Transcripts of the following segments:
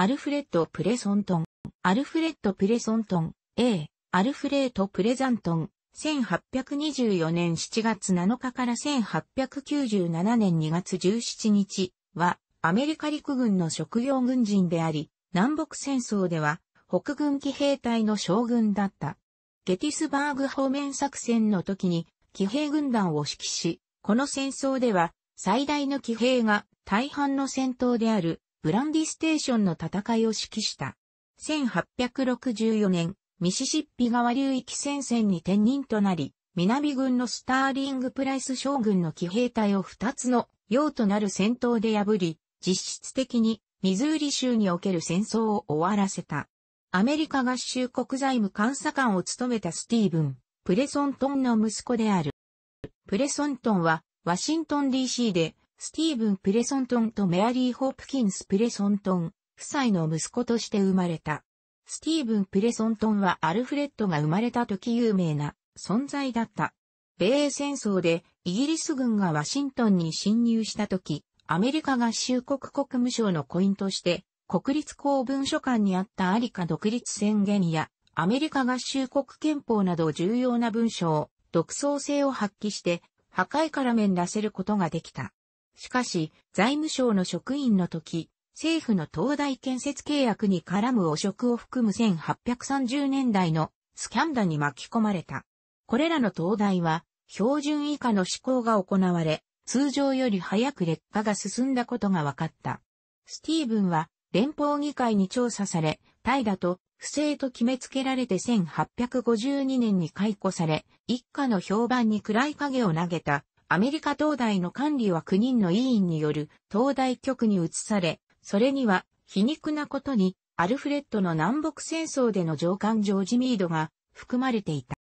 アルフレッド・プレソントン、アルフレッド・プレソントン、A、アルフレート・プレザントン、1824年7月7日から1897年2月17日は、アメリカ陸軍の職業軍人であり、南北戦争では、北軍騎兵隊の将軍だった。ゲティスバーグ方面作戦の時に、騎兵軍団を指揮し、この戦争では、最大の騎兵が大半の戦闘であるブランディステーションの戦いを指揮した。1864年、ミシシッピ川流域戦線に転任となり、南軍のスターリングプライス将軍の騎兵隊を2つの用となる戦闘で破り、実質的にミズーリ州における戦争を終わらせた。アメリカ合衆国財務監査官を務めたスティーブン、プレソントンの息子である。プレソントンは、ワシントン DC でスティーブン・プレソントンとメアリー・ホープキンス・プレソントン、夫妻の息子として生まれた。スティーブン・プレソントンはアルフレッドが生まれた時有名な存在だった。米英戦争でイギリス軍がワシントンに侵入した時、アメリカ合衆国国務省のコインとして、国立公文書館にあったアリカ独立宣言や、アメリカ合衆国憲法など重要な文書を、独創性を発揮して、破壊から免らせることができた。しかし、財務省の職員の時、政府の東大建設契約に絡む汚職を含む1830年代のスキャンダに巻き込まれた。これらの東大は、標準以下の施行が行われ、通常より早く劣化が進んだことが分かった。スティーブンは、連邦議会に調査され、怠惰と不正と決めつけられて1852年に解雇され、一家の評判に暗い影を投げたアメリカ東大の管理は9人の委員による東大局に移され、それには皮肉なことにアルフレッドの南北戦争での上官ジョージ・ミードが含まれていた。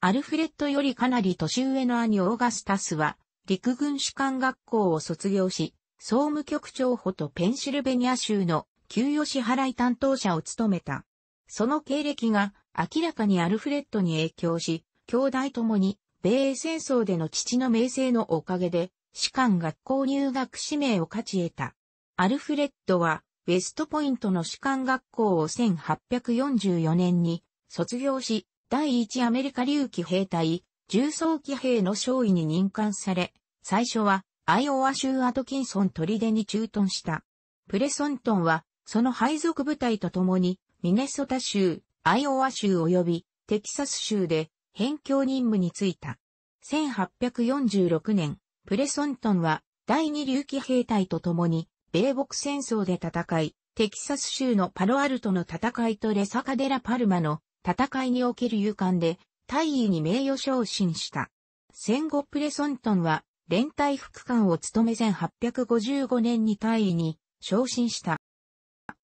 アルフレッドよりかなり年上の兄オーガスタスは陸軍士官学校を卒業し、総務局長補とペンシルベニア州の給与支払い担当者を務めた。その経歴が明らかにアルフレッドに影響し、兄弟ともに米英戦争での父の名声のおかげで、士官学校入学指名を勝ち得た。アルフレッドは、ウェストポイントの士官学校を1844年に卒業し、第一アメリカ隆騎兵隊、重装騎兵の将尉に任官され、最初はアイオワ州アトキンソン砦に駐屯した。プレソントンは、その配属部隊と共に、ミネソタ州、アイオワ州及びテキサス州で辺境任務に就いた。1846年、プレソントンは第二流騎兵隊と共に米北戦争で戦い、テキサス州のパロアルトの戦いとレサカデラ・パルマの戦いにおける勇敢で大尉に名誉昇進した。戦後プレソントンは連隊副官を務め1855年に大尉に昇進した。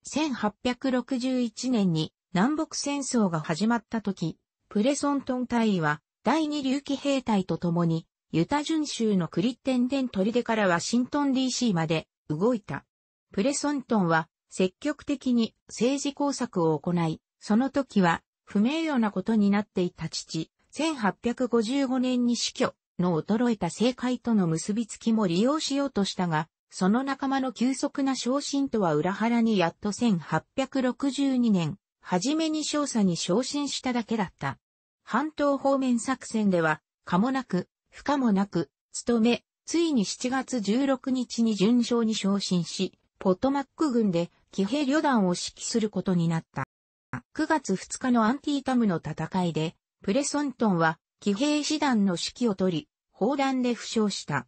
1861年に南北戦争が始まった時、プレソントン大尉は、第二竜騎兵隊と共に、ユタ準州のクリッテンデン砦からワシントン DC まで動いた。プレソントンは積極的に政治工作を行い、その時は不名誉なことになっていた父、1855年に死去の衰えた政界との結びつきも利用しようとしたが、その仲間の急速な昇進とは裏腹にやっと1862年、初めに少佐に昇進しただけだった。半島方面作戦では、可もなく、不可もなく、務め、ついに7月16日に順将に昇進し、ポトマック軍で騎兵旅団を指揮することになった。9月2日のアンティータムの戦いで、プレソントンは騎兵師団の指揮を取り、砲弾で負傷した。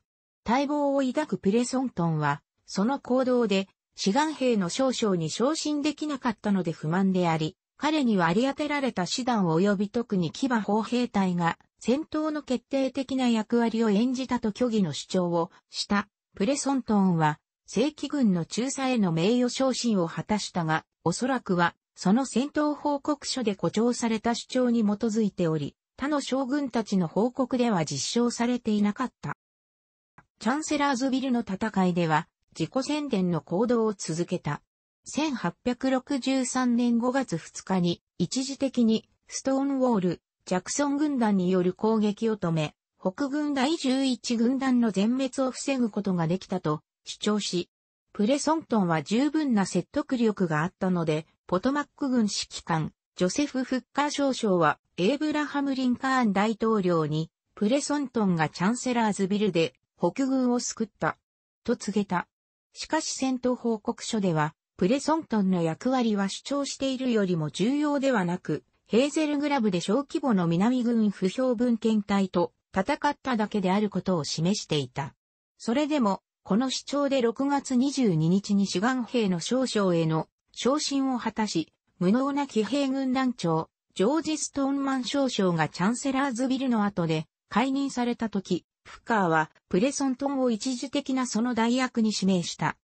待望を抱くプレソントンは、その行動で志願兵の少将に昇進できなかったので不満であり、彼に割り当てられた師団及び特に騎馬砲兵隊が戦闘の決定的な役割を演じたと虚偽の主張をしたプレソントンは正規軍の中佐への名誉昇進を果たしたが、おそらくはその戦闘報告書で誇張された主張に基づいており、他の将軍たちの報告では実証されていなかった。チャンセラーズビルの戦いでは自己宣伝の行動を続けた。1863年5月2日に一時的にストーンウォール、ジャクソン軍団による攻撃を止め、北軍第11軍団の全滅を防ぐことができたと主張し、プレソントンは十分な説得力があったので、ポトマック軍指揮官、ジョセフ・フッカー少将は、エイブラハム・リンカーン大統領に、プレソントンがチャンセラーズビルで北軍を救った、と告げた。しかし戦闘報告書では、プレソントンの役割は主張しているよりも重要ではなく、ヘーゼルグラブで小規模の南軍不評文献隊と戦っただけであることを示していた。それでも、この主張で6月22日に志願兵の少将への昇進を果たし、無能な騎兵軍団長、ジョージ・ストーンマン少将がチャンセラーズビルの後で解任された時、フッカーはプレソントンを一時的なその代役に指名した。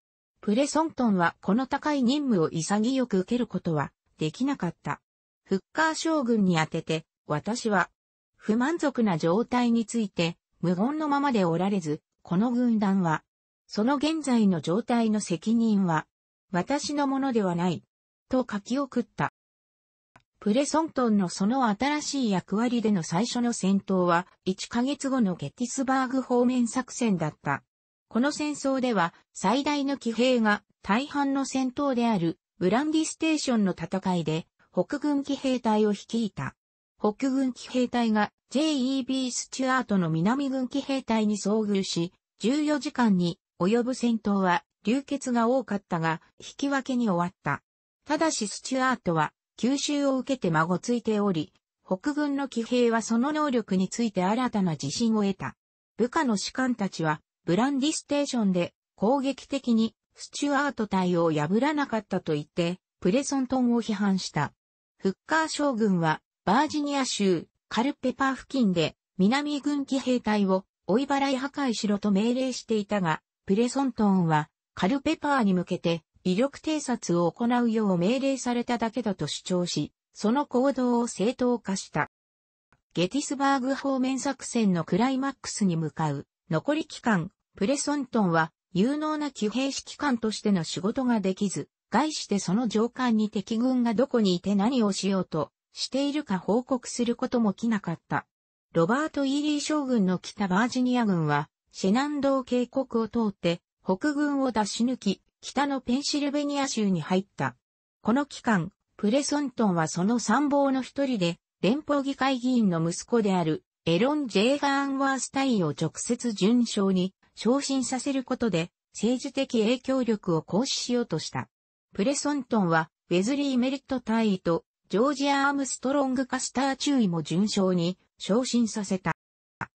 プレソントンはこの高い任務を潔く受けることはできなかった。フッカー将軍に当てて、私は、不満足な状態について、無言のままでおられず、この軍団は、その現在の状態の責任は、私のものではない、と書き送った。プレソントンのその新しい役割での最初の戦闘は、1ヶ月後のゲティスバーグ方面作戦だった。この戦争では最大の騎兵が大半の戦闘であるブランディステーションの戦いで北軍騎兵隊を率いた。北軍騎兵隊が J.E.B. スチュアートの南軍騎兵隊に遭遇し、14時間に及ぶ戦闘は流血が多かったが、引き分けに終わった。ただしスチュアートは吸収を受けて孫ついており、北軍の騎兵はその能力について新たな自信を得た。部下の士官たちはブランディステーションで攻撃的にスチュアート隊を破らなかったと言って、プレソントンを批判した。フッカー将軍は、バージニア州、カルペパー付近で、南軍機兵隊を追い払い破壊しろと命令していたが、プレソントンは、カルペパーに向けて、威力偵察を行うよう命令されただけだと主張し、その行動を正当化した。ゲティスバーグ方面作戦のクライマックスに向かう残り期間、プレソントンは有能な騎兵指揮官としての仕事ができず、概してその上官に敵軍がどこにいて何をしようとしているか報告することも来なかった。ロバート・イーリー将軍の北バージニア軍は、シェナンドー渓谷を通って北軍を出し抜き、北のペンシルベニア州に入った。この期間、プレソントンはその参謀の一人で、連邦議会議員の息子であるエロン・ジェーガーンワースタイを直接順勝に昇進させることで政治的影響力を行使しようとした。プレソントンはウェズリー・メリット大尉とジョージア・アームストロング・カスター中尉も順勝に昇進させた。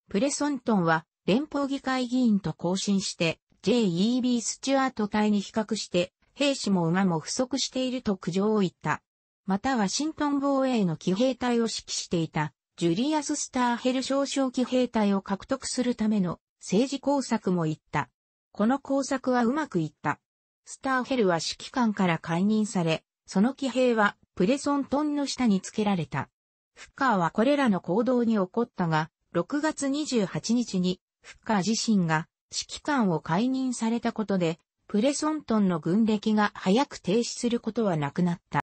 プレソントンは連邦議会議員と交信して J.E.B. スチュアート隊に比較して兵士も馬も不足していると苦情を言った。またワシントン防衛の騎兵隊を指揮していたジュリアス・スターヘル少将騎兵隊を獲得するための政治工作も言った。この工作はうまくいった。スターヘルは指揮官から解任され、その騎兵はプレソントンの下につけられた。フッカーはこれらの行動に起こったが、6月28日にフッカー自身が指揮官を解任されたことで、プレソントンの軍歴が早く停止することはなくなった。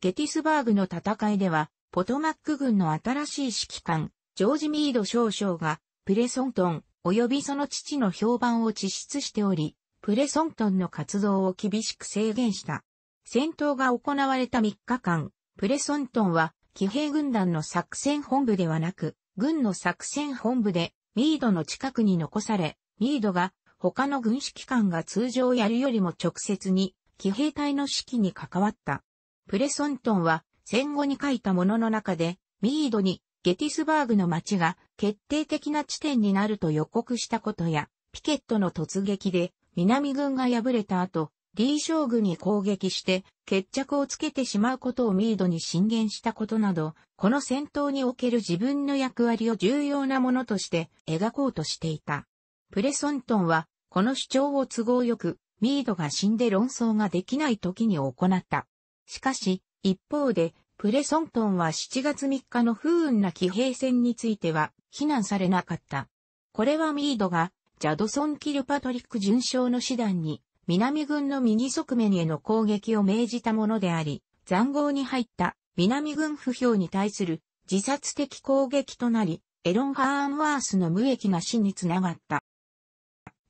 ゲティスバーグの戦いでは、ポトマック軍の新しい指揮官、ジョージ・ミード少将が、プレソントン、及びその父の評判を実質しており、プレソントンの活動を厳しく制限した。戦闘が行われた3日間、プレソントンは、騎兵軍団の作戦本部ではなく、軍の作戦本部で、ミードの近くに残され、ミードが、他の軍指揮官が通常やるよりも直接に、騎兵隊の指揮に関わった。プレソントンは、戦後に書いたものの中で、ミードにゲティスバーグの街が決定的な地点になると予告したことや、ピケットの突撃で南軍が敗れた後、リー将軍に攻撃して決着をつけてしまうことをミードに進言したことなど、この戦闘における自分の役割を重要なものとして描こうとしていた。プレソントンは、この主張を都合よく、ミードが死んで論争ができない時に行った。しかし、一方で、プレソントンは7月3日の不運な騎兵戦については、非難されなかった。これはミードが、ジャドソン・キルパトリック巡将の師団に、南軍の右側面への攻撃を命じたものであり、残壕に入った南軍不評に対する自殺的攻撃となり、エロン・ハーンワースの無益な死につながった。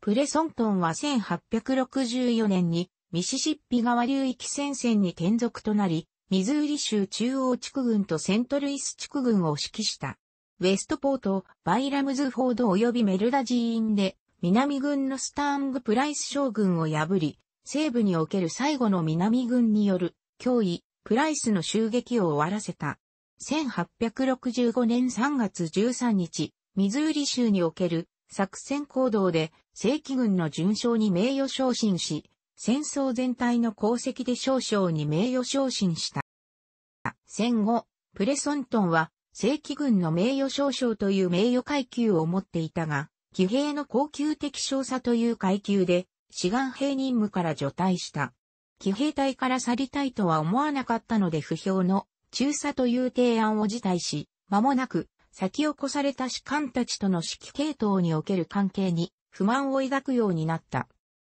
プレソントンは1864年にミシシッピ川流域戦線に転属となり、ミズーリ州中央地区軍とセントルイス地区軍を指揮した。ウェストポート、バイラムズフォード及びメルダ寺院で、南軍のスターング・プライス将軍を破り、西部における最後の南軍による脅威、プライスの襲撃を終わらせた。1865年3月13日、ミズーリ州における作戦行動で正規軍の順将に名誉昇進し、戦争全体の功績で少将に名誉昇進した。戦後、プレソントンは正規軍の名誉少将という名誉階級を持っていたが、騎兵の高級的少佐という階級で、志願兵任務から除隊した。騎兵隊から去りたいとは思わなかったので不評の中佐という提案を辞退し、間もなく先を越された士官たちとの指揮系統における関係に不満を抱くようになった。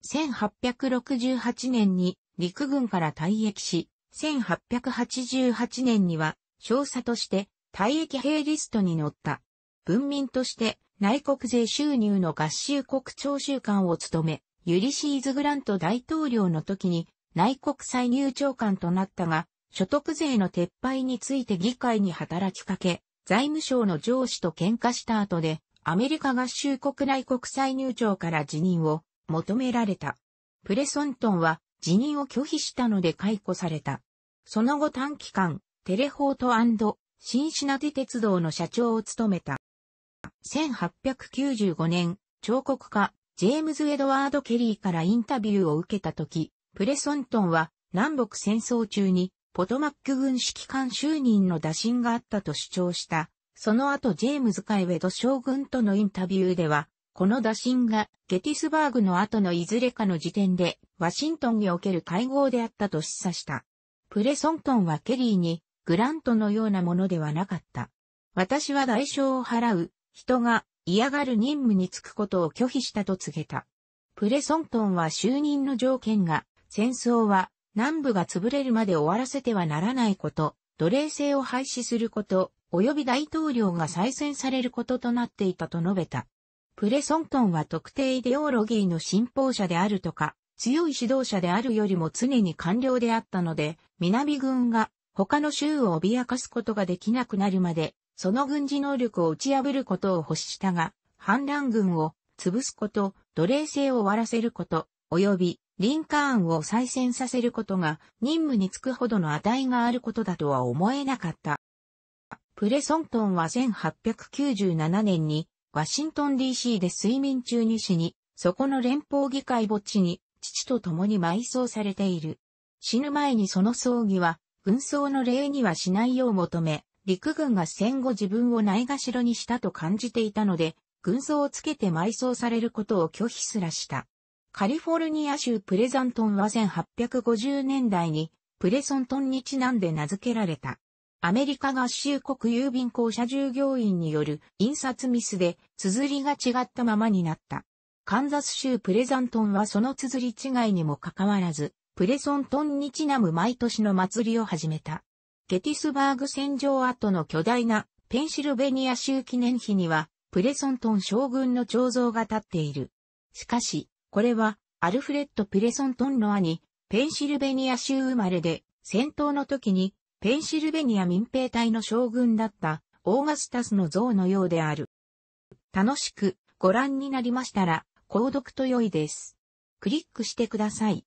1868年に陸軍から退役し、1888年には少佐として退役兵リストに乗った。文民として内国税収入の合衆国徴収官を務め、ユリシーズ・グラント大統領の時に内国歳入長官となったが、所得税の撤廃について議会に働きかけ、財務省の上司と喧嘩した後で、アメリカ合衆国内国歳入長から辞任を求められた。プレソントンは辞任を拒否したので解雇された。その後短期間、テレフォートシンシナテ鉄道の社長を務めた。1895年、彫刻家、ジェームズ・エドワード・ケリーからインタビューを受けたとき、プレソントンは南北戦争中にポトマック軍指揮官就任の打診があったと主張した。その後ジェームズ・カイウェド将軍とのインタビューでは、この打診がゲティスバーグの後のいずれかの時点でワシントンにおける会合であったと示唆した。プレソントンはケリーにグラントのようなものではなかった。私は代償を払う人が嫌がる任務に就くことを拒否したと告げた。プレソントンは就任の条件が戦争は南部が潰れるまで終わらせてはならないこと、奴隷制を廃止すること、及び大統領が再選されることとなっていたと述べた。プレソントンは特定イデオロギーの信奉者であるとか、強い指導者であるよりも常に官僚であったので、南軍が他の州を脅かすことができなくなるまで、その軍事能力を打ち破ることを欲したが、反乱軍を潰すこと、奴隷制を終わらせること、及びリンカーンを再選させることが任務に就くほどの値があることだとは思えなかった。プレソントンは1897年にワシントン DC で睡眠中に死に、そこの連邦議会墓地に、父と共に埋葬されている。死ぬ前にその葬儀は、軍葬の礼にはしないよう求め、陸軍が戦後自分をないがしろにしたと感じていたので、軍葬をつけて埋葬されることを拒否すらした。カリフォルニア州プレザントンは1850年代に、プレソントンにちなんで名付けられた。アメリカ合衆国郵便公社従業員による印刷ミスで綴りが違ったままになった。カンザス州プレザントンはその綴り違いにもかかわらず、プレソントンにちなむ毎年の祭りを始めた。ゲティスバーグ戦場跡の巨大なペンシルベニア州記念碑には、プレソントン将軍の彫像が立っている。しかし、これは、アルフレッド・プレソントンの兄、ペンシルベニア州生まれで、戦闘の時にペンシルベニア民兵隊の将軍だったオーガスタスの像のようである。楽しくご覧になりましたら、購読と良いです。クリックしてください。